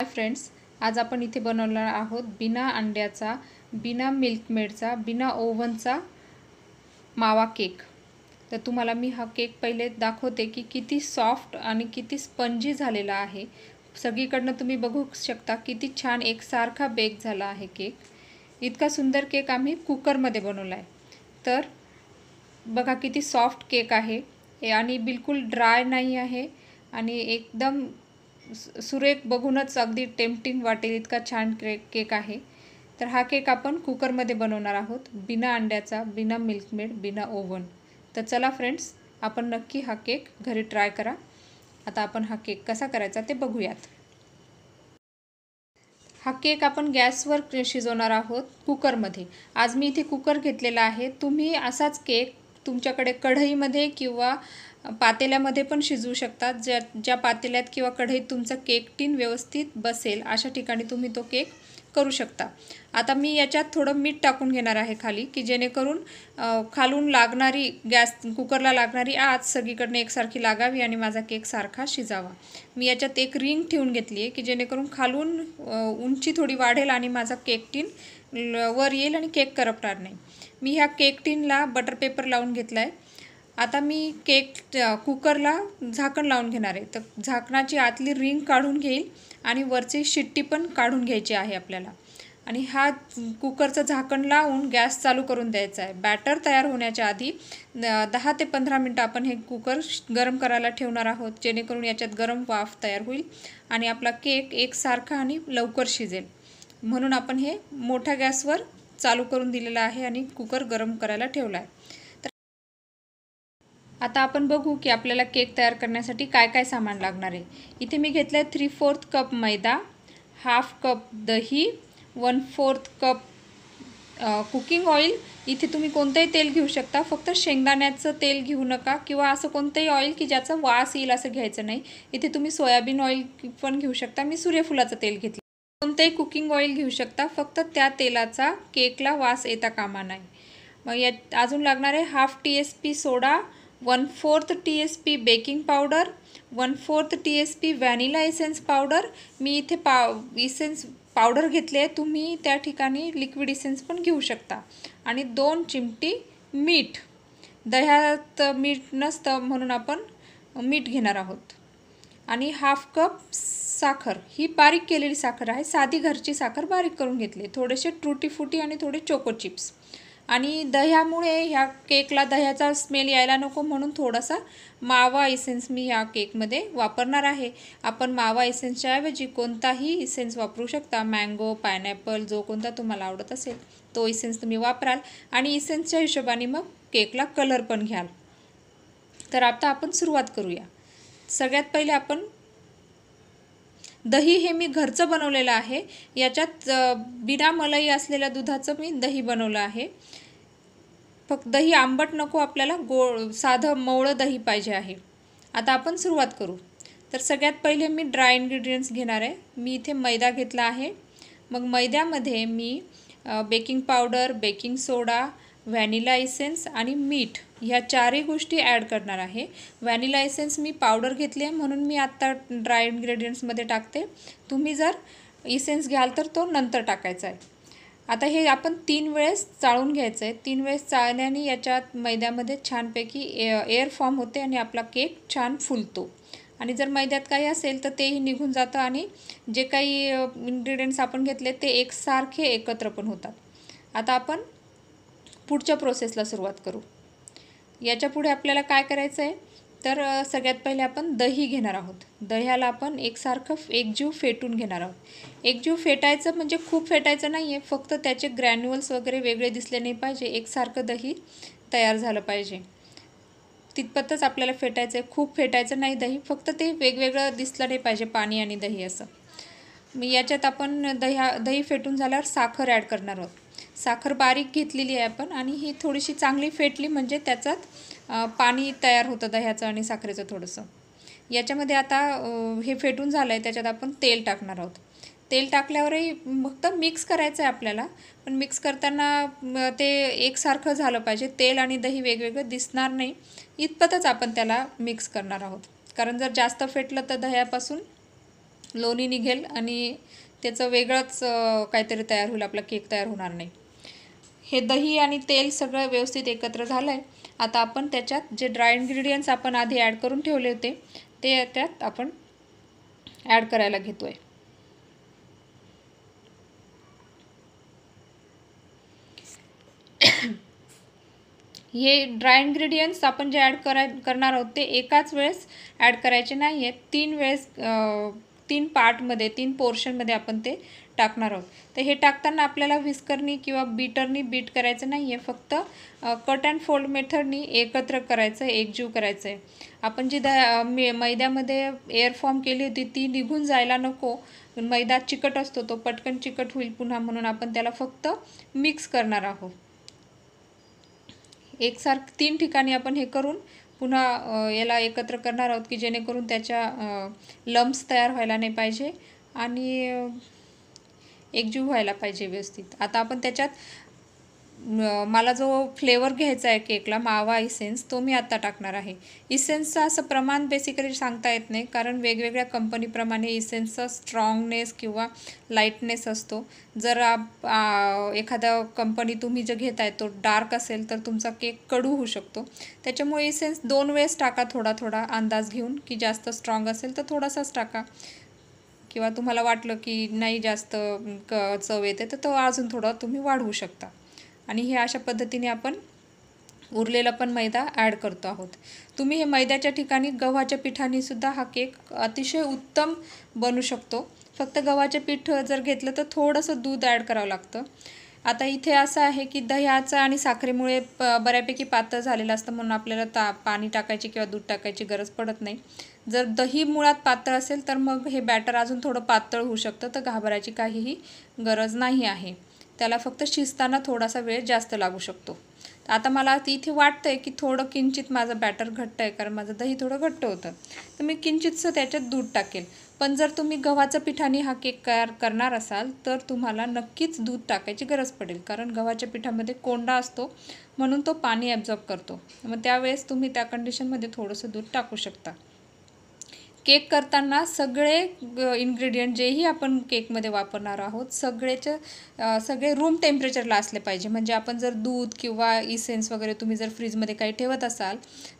hi friends आज आपण इथे बनवणार आहोत बिना अंड्याचा बिना मिल्कमेडचा बिना ओव्हनचा मावा केक तर तुम्हाला मी हा केक पहिले दाखवते की किती सॉफ्ट आणि किती स्पंजी झालेला आहे सगळीकडनं तुम्ही बघू शकता किती छान एकसारखा बेक झाला आहे केक इतका सुंदर केक आम्ही कुकरमध्ये बनवला आहे तर बघा किती सॉफ्ट केक आहे आणि बिलकुल ड्राय नाही आहे आणि एकदम सुरेख बघूनच अगदी टेम्पटिंग वाटेल इतका छान के केक आहे तर हा केक आपण कुकरमध्ये बनवणार आहोत बिना अंड्याचा बिना मिल्कमेड बिना ओव्हन तर चला फ्रेंड्स आपण नक्की हा केक घरी ट्राय करा आता आपण हा केक कसा करायचा ते बघूयात हा केक आपण गॅसवर शिजवणार आहोत कुकरमध्ये आज मी इथे कुकर घेतलेला आहे तुम्ही असाच केक तुमच्याकडे कढईमध्ये किंवा पातेल्यामध्ये पण शिजवू शकता ज्या ज्या पातेल्यात किंवा कढईत तुमचा केक टीन व्यवस्थित बसेल अशा ठिकाणी तुम्ही तो केक करू शकता आता मी याच्यात थोडं मीठ टाकून घेणार आहे खाली की जेणेकरून खालून लागणारी गॅस कुकरला लागणारी आत सगळीकडनं एकसारखी लागावी आणि माझा केक सारखा शिजावा मी याच्यात एक रिंग ठेवून घेतली आहे की जेणेकरून खालून उंची थोडी वाढेल आणि माझा केक टीन वर येईल आणि केक करपणार नाही मी ह्या केक टीनला बटर पेपर लावून घेतला आहे आता मी केक कुकरला झाकण लावून घेणार आहे तर झाकणाची आतली रिंग काढून घेईल आणि वरची शिट्टी पण काढून घ्यायची आहे आपल्याला आणि हा कुकरचं झाकण लावून गॅस चालू करून द्यायचा आहे बॅटर तयार होण्याच्या आधी दहा ते पंधरा मिनटं आपण हे कुकर गरम करायला ठेवणार आहोत जेणेकरून याच्यात गरम वाफ तयार होईल आणि आपला केक एकसारखा आणि लवकर शिजेल म्हणून आपण हे मोठ्या गॅसवर चालू करून दिलेलं आहे आणि कुकर गरम करायला ठेवला आहे आता आपण बघू की आपल्याला केक तयार करण्यासाठी काय काय सामान लागणार आहे इथे मी घेतलं आहे थ्री फोर्थ कप मैदा हाफ कप दही one fourth cup cooking oil इथे तुम्ही कोणतंही तेल घेऊ शकता फक्त शेंगदाण्याचं तेल घेऊ नका किंवा असं कोणतंही ऑइल की ज्याचा वास येईल असं घ्यायचं नाही इथे तुम्ही सोयाबीन ऑइल पण घेऊ शकता मी सूर्यफुलाचं तेल घेतलं कोणतंही कुकिंग ऑइल घेऊ शकता फक्त त्या तेलाचा केकला वास येता कामा नाही मग या अजून लागणार आहे half T S P soda one fourth T S P baking powder one fourth T S P vanilla essence powder मी इथे पाव इसेन्स पावडर घेतले आहे तुम्ही त्या ठिकाणी लिक्विड इसेन्स पण घेऊ शकता आणि दोन चिमटी मीठ दह्यात मीठ नसतं म्हणून आपण मीठ घेणार आहोत आणि हाफ कप साखर ही बारीक केलेली साखर आहे साधी घरची साखर बारीक करून घेतली थोडेसे ट्रुटी फुटी आणि थोडे चोको चिप्स आणि दह्यामुळे ह्या केकला दह्याचा स्मेल यायला नको म्हणून थोडासा मावा इसेन्स मी ह्या केकमध्ये वापरणार आहे आपण मावा इसेन्सच्या ऐवजी कोणताही इसेन्स वापरू शकता मँगो पायनॅपल जो कोणता तुम्हाला आवडत असेल तो इसेन्स तुम्ही वापराल आणि इसेन्सच्या हिशोबाने मग केकला कलर पण घ्याल तर आता आपण सुरुवात करूया सगळ्यात पहिले आपण दही हे मी घरचं बनवलेलं आहे याच्यात बिना मलई असलेल्या दुधाचं मी दही बनवलं आहे फक्त दही आंबट नको आपल्याला गोळ साधं मवळं दही पाहिजे आहे आता आपण सुरुवात करू तर सगळ्यात पहिले मी ड्राय इन्ग्रेडियंट्स घेणार आहे मी इथे मैदा घेतला आहे मग मैद्यामध्ये मी baking powder baking soda vanilla essence आणि मीठ ह्या चारही गोष्टी ॲड करणार आहे व्हॅनिला एसेन्स मी पावडर घेतली आहे म्हणून मी आत्ता ड्राय इन्ग्रेडियंट्समध्ये टाकते तुम्ही जर इसेन्स घ्याल तर तो नंतर टाकायचा आहे आता हे आपण तीन वेळेस चाळून घ्यायचं आहे तीन वेळेस चाळल्याने याच्यात मैद्यामध्ये छानपैकी ए एअर फॉर्म होते आणि आपला केक छान फुलतो आणि जर मैद्यात काही असेल तर तेही निघून जातं आणि जे काही इन्ग्रेडियंट्स आपण घेतले ते एकसारखे एकत्र पण होतात आता आपण पुढच्या प्रोसेसला सुरुवात करू याच्यापुढे आपल्याला काय करायचं आहे तर सगळ्यात पहिले आपण दही घेणार आहोत दह्याला आपण एकसारखं एकजीव फेटून घेणार आहोत एकजीव फेटायचं म्हणजे खूप फेटायचं नाही आहे फक्त त्याचे ग्रॅन्युअल्स वगैरे वेगळे दिसले नाही पाहिजे एकसारखं दही तयार झालं पाहिजे तितपतच आपल्याला फेटायचं आहे खूप फेटायचं नाही दही फक्त ते वेगवेगळं दिसलं नाही पाहिजे पाणी आणि दही असं याच्यात आपण दह्या दही फेटून झाल्यावर साखर ॲड करणार आहोत साखर बारीक घेतलेली आहे आपण आणि ही थोडीशी चांगली फेटली म्हणजे त्याच्यात पाणी तयार होतं दह्याचं आणि साखरेचं थोडंसं याच्यामध्ये आता हे फेटून झालं आहे त्याच्यात आपण तेल टाकणार आहोत तेल टाकल्यावरही फक्त मिक्स करायचं आहे आपल्याला पण मिक्स करताना ते एकसारखं झालं पाहिजे तेल आणि दही वेगवेगळं दिसणार नाही इतपतच आपण त्याला मिक्स करणार आहोत कारण जर जास्त फेटलं तर दह्यापासून लोणी निघेल आणि त्याचं वेगळंच काहीतरी तयार होईल आपला केक तयार होणार नाही हे दही आणि तेल सगळं व्यवस्थित एकत्र झालं आहे आता आपण त्याच्यात जे ड्राय इन्ग्रेडियंट्स आपण आधी ॲड करून ठेवले होते ते त्यात आपण ॲड करायला घेतो आहे हे ड्राय इन्ग्रेडियंट्स आपण जे ऍड करा करणार आहोत ते एकाच वेळेस ऍड करायचे नाही आहेत तीन वेळेस तीन पार्टमध्ये तीन मध्ये आपण ते टाकणार आहोत तर हे टाकताना आपल्याला विस्करनी किंवा बीटरनी बीट करायचं नाही आहे फक्त कट अँड फोल्ड मेथडनी एकत्र करायचं आहे एकजीव करायचं आहे आपण जी द मे मैद्यामध्ये एअर फॉर्म केली होती ती निघून जायला नको मैदा चिकट असतो तो पटकन चिकट होईल पुन्हा म्हणून आपण त्याला फक्त मिक्स करणार आहोत एकसारखं तीन ठिकाणी आपण हे करून पुन्हा याला एकत्र करणार आहोत की जेणेकरून त्याच्या लम्स तयार व्हायला नाही पाहिजे आणि एकजीव व्हायला पाहिजे व्यवस्थित आता आपण त्याच्यात मला जो फ्लेवर घ्यायचा आहे केकला मावा इसेन्स तो मी आत्ता टाकणार आहे इसेन्सचं असं प्रमाण बेसिकली सांगता येत नाही कारण वेगवेगळ्या कंपनीप्रमाणे इसेन्सचा स्ट्रॉंगनेस किंवा लाईटनेस असतो जर आप एखादा कंपनी तुम्ही जे घेत तो डार्क असेल तर तुमचा केक कडू होऊ शकतो त्याच्यामुळे इसेन्स दोन वेळेस टाका थोडा थोडा अंदाज घेऊन की जास्त स्ट्रॉंग असेल तर थोडासाच टाका किंवा तुम्हाला वाटलं की नाही जास्त क चव येते तर तो अजून थोडा तुम्ही वाढवू शकता आणि हे अशा पद्धतीने आपण उरलेला पण मैदा ॲड करतो आहोत तुम्ही हे मैद्याच्या ठिकाणी गव्हाच्या सुद्धा हा केक अतिशय उत्तम बनू शकतो फक्त गव्हाचे पीठ जर घेतलं तर थोडंसं दूध ॲड करावं लागतं आता इथे असं आहे की दह्याचं आणि साखरेमुळे प बऱ्यापैकी पातळ झालेलं असतं म्हणून आपल्याला ता पाणी टाकायची किंवा दूध टाकायची गरज पडत नाही जर दही मुळात पातळ असेल तर मग हे बॅटर अजून थोडं पातळ होऊ शकतं तर घाबरायची काहीही गरज नाही आहे त्याला फक्त शिजताना थोडासा वेळ जास्त लागू शकतो आता मला इथे वाटतंय की थोडं किंचित माझं बॅटर घट्ट आहे कारण माझं दही थोडं घट्ट होतं तर मी किंचितसं त्याच्यात दूध टाकेल पण जर तुम्ही गव्हाच्या पिठाने हा केक तयार करणार असाल तर तुम्हाला नक्कीच दूध टाकायची गरज पडेल कारण गव्हाच्या पिठामध्ये कोंडा असतो म्हणून तो पाणी ॲब्झॉर्ब करतो मग त्यावेळेस तुम्ही त्या कंडिशनमध्ये थोडंसं दूध टाकू शकता केक करताना सगळे इन्ग्रेडियंट जेही आपण केकमध्ये वापरणार आहोत सगळेचे सगळे रूम टेम्परेचरला असले पाहिजे म्हणजे आपण जर दूध किंवा इसेन्स वगैरे तुम्ही जर फ्रीजमध्ये काही ठेवत असाल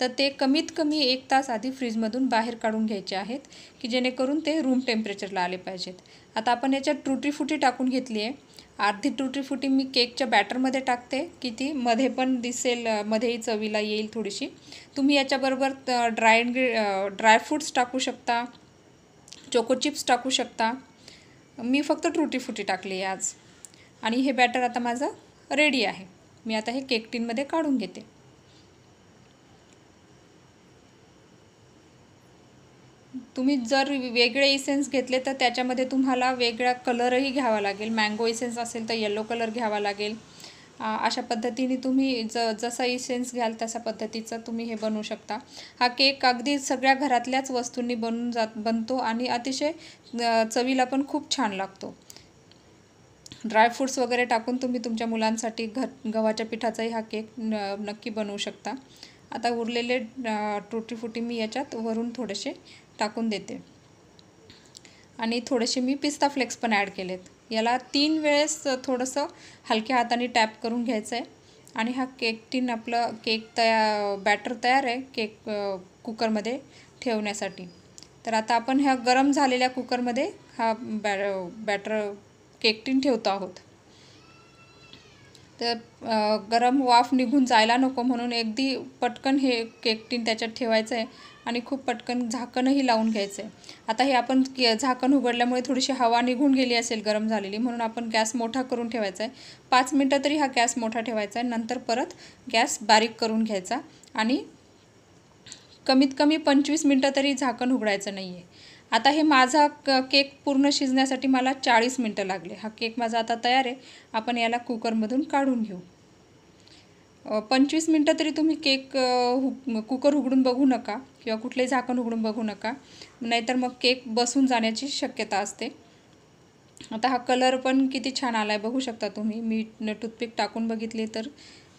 तर ते कमीत कमी एक तास आधी फ्रीजमधून बाहेर काढून घ्यायचे आहेत की जेणेकरून ते रूम टेम्परेचरला आले पाहिजेत आता आपण याच्यात त्रुटी फुटी टाकून घेतली आहे अर्धी फुटी मी केकच्या बॅटरमध्ये टाकते की ती मध्ये पण दिसेल मध्येही चवीला येईल थोडीशी तुम्ही याच्याबरोबर ड्राय इनग्री ड्रायफ्रूट्स टाकू शकता चोको चिप्स टाकू शकता मी फक्त फुटी टाकली आहे आज आणि हे बॅटर आता माझं रेडी आहे मी आता हे केक टीनमध्ये काढून घेते तुम्ही जर वेगळे इसेन्स घेतले तर त्याच्यामध्ये तुम्हाला वेगळा कलरही घ्यावा लागेल मँगो इसेन्स असेल तर येलो कलर घ्यावा लागेल अशा पद्धतीने तुम्ही ज जसा इसेन्स घ्याल तशा पद्धतीचं तुम्ही हे बनवू शकता हा केक अगदी सगळ्या घरातल्याच वस्तूंनी बनून जात बनतो आणि अतिशय चवीला पण खूप छान लागतो ड्रायफ्रूट्स वगैरे टाकून तुम्ही तुमच्या मुलांसाठी घर गव्हाच्या पिठाचाही हा केक न नक्की बनवू शकता आता उरलेले टुटीफुटी मी याच्यात वरून थोडेसे टाकून देते आणि थोडेसे मी पिस्ता फ्लेक्स पण ॲड केलेत याला तीन वेळेस थोडंसं हलक्या हाताने टॅप करून घ्यायचं आहे आणि हा केक टीन आपलं केक तया बॅटर तयार आहे केक कुकरमध्ये ठेवण्यासाठी तर आता आपण ह्या गरम झालेल्या कुकरमध्ये हा बॅ बॅटर केक टीन ठेवतो आहोत तर गरम वाफ निघून जायला नको म्हणून अगदी पटकन हे केक टीन त्याच्यात ठेवायचं आहे आणि खूप पटकन झाकणही लावून घ्यायचं आहे आता हे आपण झाकण उघडल्यामुळे थोडीशी हवा निघून गेली असेल गरम झालेली म्हणून आपण गॅस मोठा करून ठेवायचा आहे पाच मिनटं तरी हा गॅस मोठा ठेवायचा आहे नंतर परत गॅस बारीक करून घ्यायचा आणि कमीत कमी पंचवीस मिनटं तरी झाकण उघडायचं नाही आहे आता हे माझा क केक पूर्ण शिजण्यासाठी मला चाळीस मिनटं लागले हा केक माझा आता तयार आहे आपण याला कुकरमधून काढून घेऊ पंचवीस मिनटं तरी तुम्ही केक हु कुकर उघडून बघू नका किंवा कुठलंही झाकण उघडून बघू नका नाहीतर मग केक बसून जाण्याची शक्यता असते आता हा कलर पण किती छान आला आहे बघू शकता तुम्ही मी टूथपिक टाकून बघितली तर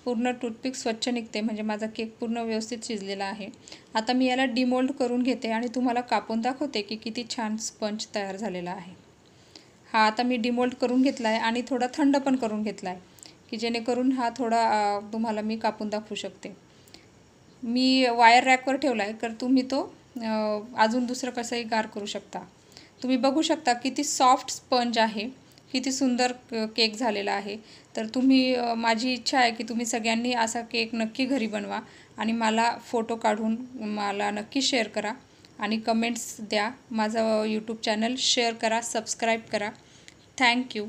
पूर्ण टूथपिक स्वच्छ निघते म्हणजे माझा केक पूर्ण व्यवस्थित शिजलेला आहे आता मी याला डिमोल्ड करून घेते आणि तुम्हाला कापून दाखवते की किती छान स्पंज तयार झालेला आहे हा आता मी डिमोल्ड करून घेतला आहे आणि थोडा थंड पण करून घेतला आहे की जेणेकरून हा थोडा तुम्हाला मी कापून दाखवू शकते मी वायर रॅकवर ठेवला आहे तर तुम्ही तो अजून दुसरं कसंही गार करू शकता तुम्ही बघू शकता किती सॉफ्ट स्पंज आहे किती सुंदर केक झालेला आहे तर तुम्ही माझी इच्छा आहे की तुम्ही सगळ्यांनी असा केक नक्की घरी बनवा आणि मला फोटो काढून मला नक्की शेअर करा आणि कमेंट्स द्या माझं यूट्यूब चॅनल शेअर करा सबस्क्राईब करा थँक्यू